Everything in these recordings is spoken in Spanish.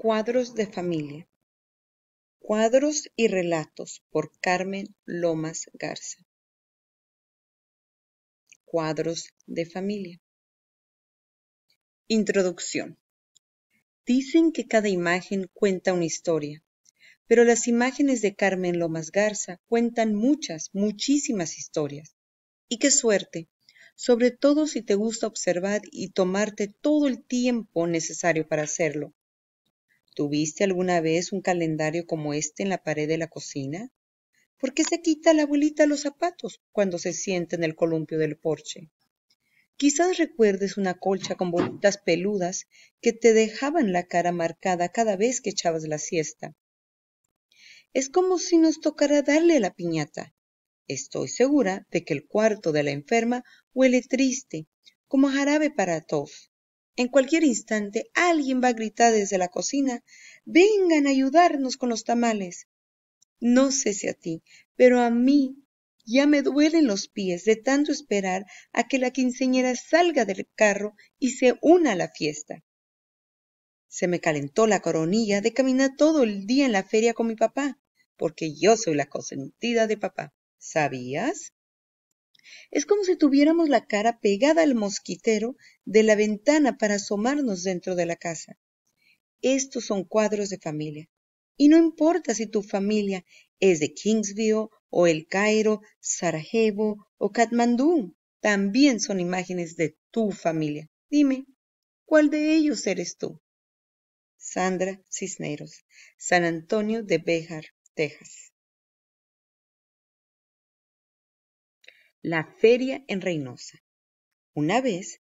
Cuadros de familia. Cuadros y relatos por Carmen Lomas Garza. Cuadros de familia. Introducción. Dicen que cada imagen cuenta una historia, pero las imágenes de Carmen Lomas Garza cuentan muchas, muchísimas historias. Y qué suerte, sobre todo si te gusta observar y tomarte todo el tiempo necesario para hacerlo, ¿Tuviste alguna vez un calendario como este en la pared de la cocina? ¿Por qué se quita la abuelita los zapatos cuando se sienta en el columpio del porche? Quizás recuerdes una colcha con bolitas peludas que te dejaban la cara marcada cada vez que echabas la siesta. Es como si nos tocara darle la piñata. Estoy segura de que el cuarto de la enferma huele triste, como jarabe para tos. En cualquier instante alguien va a gritar desde la cocina, vengan a ayudarnos con los tamales. No sé si a ti, pero a mí ya me duelen los pies de tanto esperar a que la quinceñera salga del carro y se una a la fiesta. Se me calentó la coronilla de caminar todo el día en la feria con mi papá, porque yo soy la consentida de papá. ¿Sabías? Es como si tuviéramos la cara pegada al mosquitero de la ventana para asomarnos dentro de la casa. Estos son cuadros de familia. Y no importa si tu familia es de Kingsville o El Cairo, Sarajevo o Katmandú, también son imágenes de tu familia. Dime, ¿cuál de ellos eres tú? Sandra Cisneros, San Antonio de Béjar, Texas. la feria en Reynosa. Una vez,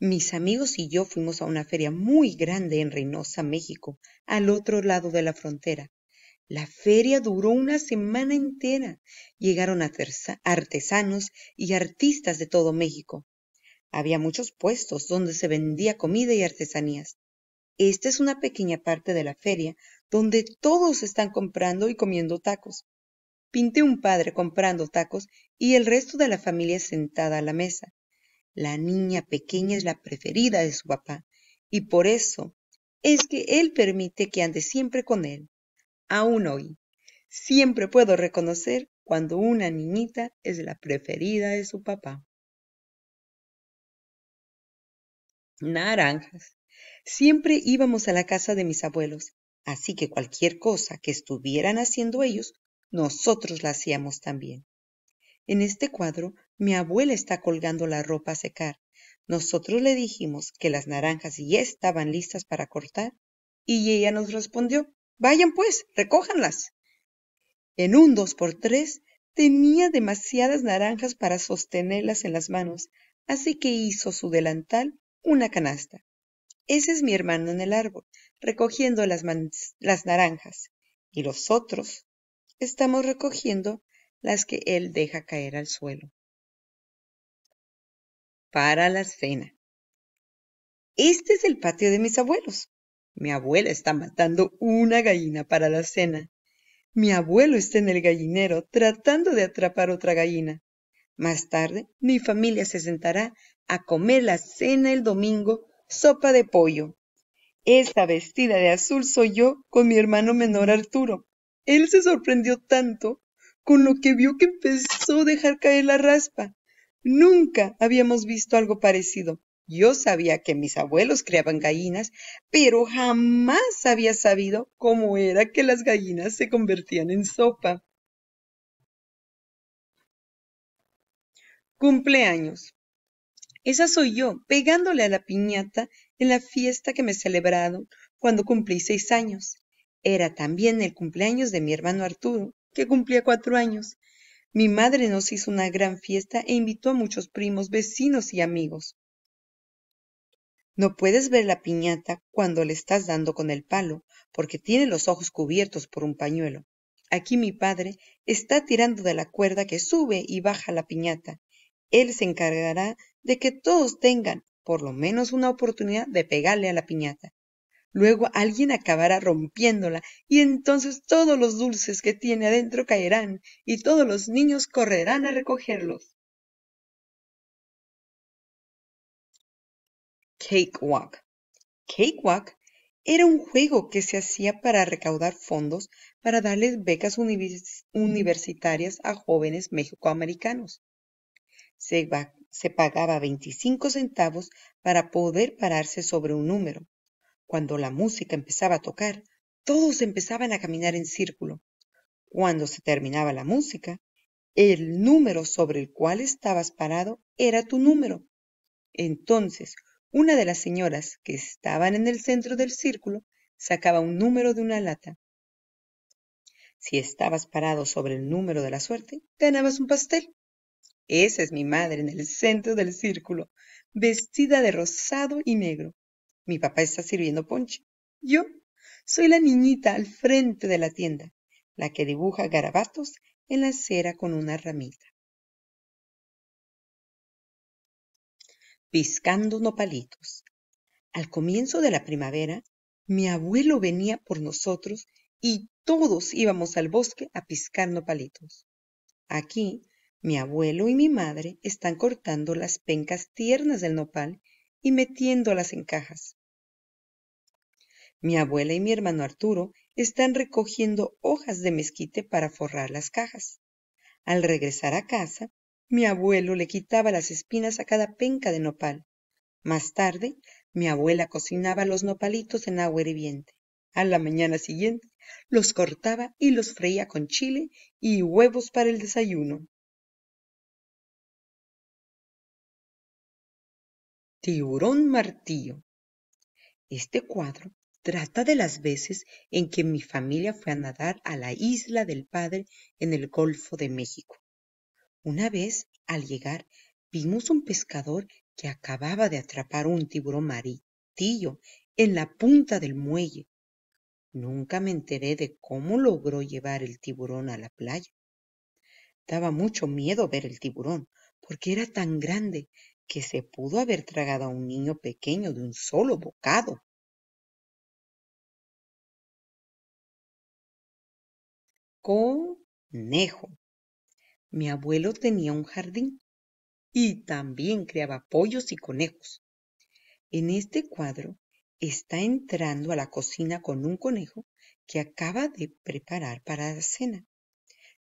mis amigos y yo fuimos a una feria muy grande en Reynosa, México, al otro lado de la frontera. La feria duró una semana entera. Llegaron artesanos y artistas de todo México. Había muchos puestos donde se vendía comida y artesanías. Esta es una pequeña parte de la feria donde todos están comprando y comiendo tacos pinté un padre comprando tacos y el resto de la familia sentada a la mesa. La niña pequeña es la preferida de su papá y por eso es que él permite que ande siempre con él. Aún hoy, siempre puedo reconocer cuando una niñita es la preferida de su papá. Naranjas. Siempre íbamos a la casa de mis abuelos, así que cualquier cosa que estuvieran haciendo ellos nosotros la hacíamos también. En este cuadro, mi abuela está colgando la ropa a secar. Nosotros le dijimos que las naranjas ya estaban listas para cortar y ella nos respondió, vayan pues, recójanlas. En un dos por tres tenía demasiadas naranjas para sostenerlas en las manos, así que hizo su delantal una canasta. Ese es mi hermano en el árbol, recogiendo las naranjas, y los otros estamos recogiendo las que él deja caer al suelo. Para la cena. Este es el patio de mis abuelos. Mi abuela está matando una gallina para la cena. Mi abuelo está en el gallinero tratando de atrapar otra gallina. Más tarde, mi familia se sentará a comer la cena el domingo, sopa de pollo. Esta vestida de azul soy yo con mi hermano menor Arturo. Él se sorprendió tanto con lo que vio que empezó a dejar caer la raspa. Nunca habíamos visto algo parecido. Yo sabía que mis abuelos criaban gallinas, pero jamás había sabido cómo era que las gallinas se convertían en sopa. Cumpleaños. Esa soy yo, pegándole a la piñata en la fiesta que me he celebrado cuando cumplí seis años. Era también el cumpleaños de mi hermano Arturo, que cumplía cuatro años. Mi madre nos hizo una gran fiesta e invitó a muchos primos, vecinos y amigos. No puedes ver la piñata cuando le estás dando con el palo, porque tiene los ojos cubiertos por un pañuelo. Aquí mi padre está tirando de la cuerda que sube y baja la piñata. Él se encargará de que todos tengan por lo menos una oportunidad de pegarle a la piñata. Luego alguien acabará rompiéndola y entonces todos los dulces que tiene adentro caerán y todos los niños correrán a recogerlos. cake walk, era un juego que se hacía para recaudar fondos para darles becas universitarias a jóvenes mexicoamericanos. Se, se pagaba 25 centavos para poder pararse sobre un número. Cuando la música empezaba a tocar, todos empezaban a caminar en círculo. Cuando se terminaba la música, el número sobre el cual estabas parado era tu número. Entonces, una de las señoras que estaban en el centro del círculo sacaba un número de una lata. Si estabas parado sobre el número de la suerte, ganabas un pastel. Esa es mi madre en el centro del círculo, vestida de rosado y negro. Mi papá está sirviendo ponche. Yo soy la niñita al frente de la tienda, la que dibuja garabatos en la acera con una ramita. Piscando nopalitos. Al comienzo de la primavera, mi abuelo venía por nosotros y todos íbamos al bosque a piscar nopalitos. Aquí, mi abuelo y mi madre están cortando las pencas tiernas del nopal y metiéndolas en cajas. Mi abuela y mi hermano Arturo están recogiendo hojas de mezquite para forrar las cajas. Al regresar a casa, mi abuelo le quitaba las espinas a cada penca de nopal. Más tarde, mi abuela cocinaba los nopalitos en agua hirviente. A la mañana siguiente, los cortaba y los freía con chile y huevos para el desayuno. Tiburón Martillo. Este cuadro trata de las veces en que mi familia fue a nadar a la isla del padre en el Golfo de México. Una vez, al llegar, vimos un pescador que acababa de atrapar un tiburón martillo en la punta del muelle. Nunca me enteré de cómo logró llevar el tiburón a la playa. Daba mucho miedo ver el tiburón, porque era tan grande que se pudo haber tragado a un niño pequeño de un solo bocado. Conejo. Mi abuelo tenía un jardín y también creaba pollos y conejos. En este cuadro está entrando a la cocina con un conejo que acaba de preparar para la cena.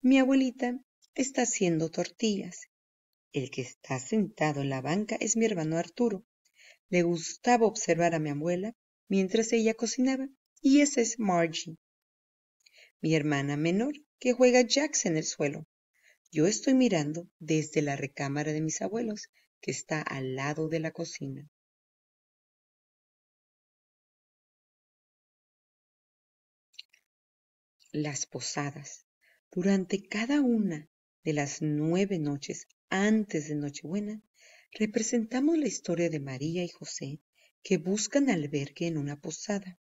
Mi abuelita está haciendo tortillas el que está sentado en la banca es mi hermano Arturo. Le gustaba observar a mi abuela mientras ella cocinaba, y esa es Margie. Mi hermana menor, que juega jacks en el suelo. Yo estoy mirando desde la recámara de mis abuelos, que está al lado de la cocina. Las posadas. Durante cada una de las nueve noches antes de Nochebuena, representamos la historia de María y José que buscan albergue en una posada.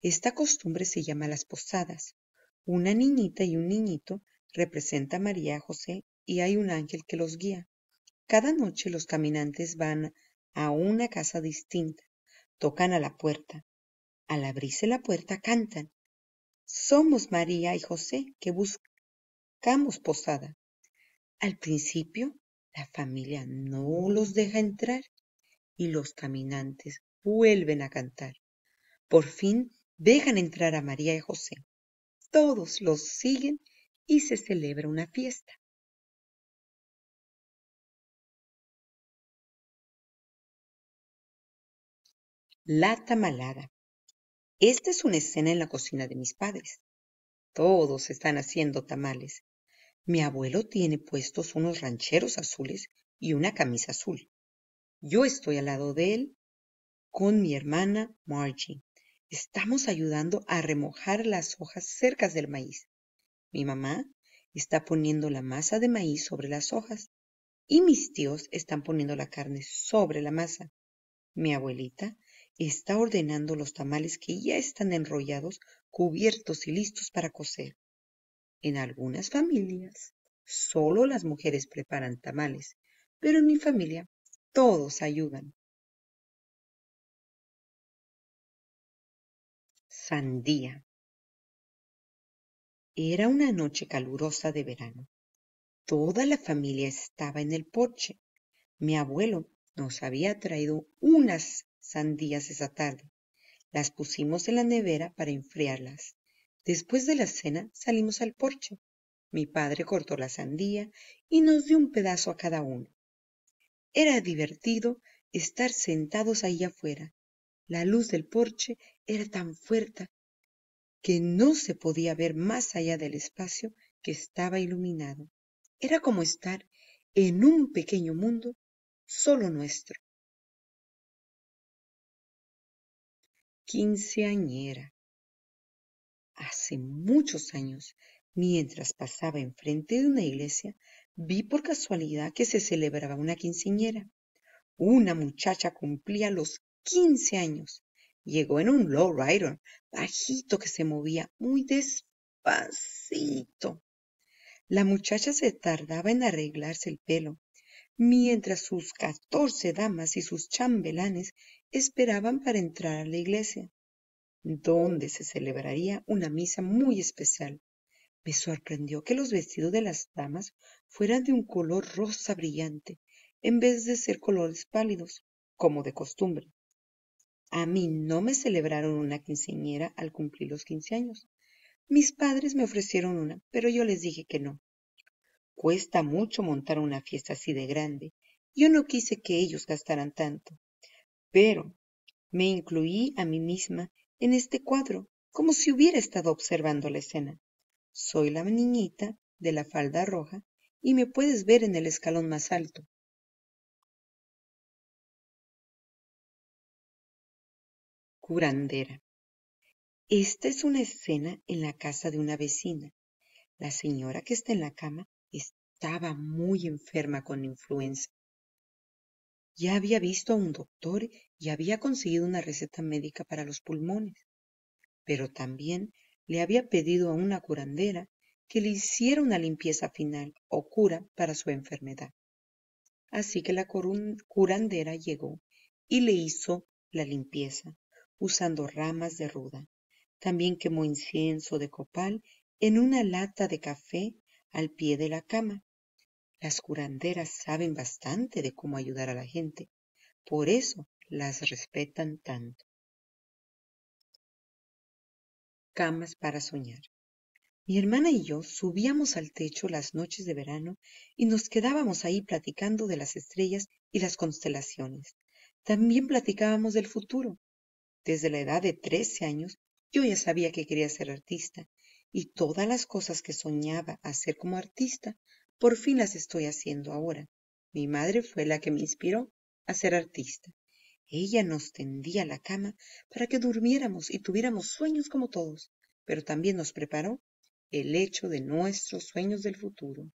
Esta costumbre se llama las posadas. Una niñita y un niñito representa a María y José y hay un ángel que los guía. Cada noche los caminantes van a una casa distinta, tocan a la puerta. Al abrirse la puerta cantan. Somos María y José que buscamos posada. Al principio, la familia no los deja entrar y los caminantes vuelven a cantar. Por fin dejan entrar a María y José. Todos los siguen y se celebra una fiesta. La tamalada. Esta es una escena en la cocina de mis padres. Todos están haciendo tamales mi abuelo tiene puestos unos rancheros azules y una camisa azul. Yo estoy al lado de él con mi hermana Margie. Estamos ayudando a remojar las hojas cerca del maíz. Mi mamá está poniendo la masa de maíz sobre las hojas y mis tíos están poniendo la carne sobre la masa. Mi abuelita está ordenando los tamales que ya están enrollados, cubiertos y listos para cocer. En algunas familias solo las mujeres preparan tamales, pero en mi familia todos ayudan. Sandía. Era una noche calurosa de verano. Toda la familia estaba en el porche. Mi abuelo nos había traído unas sandías esa tarde. Las pusimos en la nevera para enfriarlas. Después de la cena salimos al porche. Mi padre cortó la sandía y nos dio un pedazo a cada uno. Era divertido estar sentados ahí afuera. La luz del porche era tan fuerte que no se podía ver más allá del espacio que estaba iluminado. Era como estar en un pequeño mundo solo nuestro. Quinceañera. Hace muchos años, mientras pasaba enfrente de una iglesia, vi por casualidad que se celebraba una quinceañera. Una muchacha cumplía los quince años. Llegó en un low rider, bajito que se movía muy despacito. La muchacha se tardaba en arreglarse el pelo, mientras sus catorce damas y sus chambelanes esperaban para entrar a la iglesia donde se celebraría una misa muy especial. Me sorprendió que los vestidos de las damas fueran de un color rosa brillante, en vez de ser colores pálidos, como de costumbre. A mí no me celebraron una quinceñera al cumplir los quince años. Mis padres me ofrecieron una, pero yo les dije que no. Cuesta mucho montar una fiesta así de grande. Yo no quise que ellos gastaran tanto. Pero me incluí a mí misma en este cuadro, como si hubiera estado observando la escena. Soy la niñita de la falda roja y me puedes ver en el escalón más alto. Curandera. Esta es una escena en la casa de una vecina. La señora que está en la cama estaba muy enferma con influenza. Ya había visto a un doctor y había conseguido una receta médica para los pulmones, pero también le había pedido a una curandera que le hiciera una limpieza final o cura para su enfermedad. Así que la curandera llegó y le hizo la limpieza usando ramas de ruda. También quemó incienso de copal en una lata de café al pie de la cama. Las curanderas saben bastante de cómo ayudar a la gente. Por eso las respetan tanto. Camas para soñar. Mi hermana y yo subíamos al techo las noches de verano y nos quedábamos ahí platicando de las estrellas y las constelaciones. También platicábamos del futuro. Desde la edad de trece años yo ya sabía que quería ser artista y todas las cosas que soñaba hacer como artista por fin las estoy haciendo ahora. Mi madre fue la que me inspiró a ser artista. Ella nos tendía la cama para que durmiéramos y tuviéramos sueños como todos, pero también nos preparó el hecho de nuestros sueños del futuro.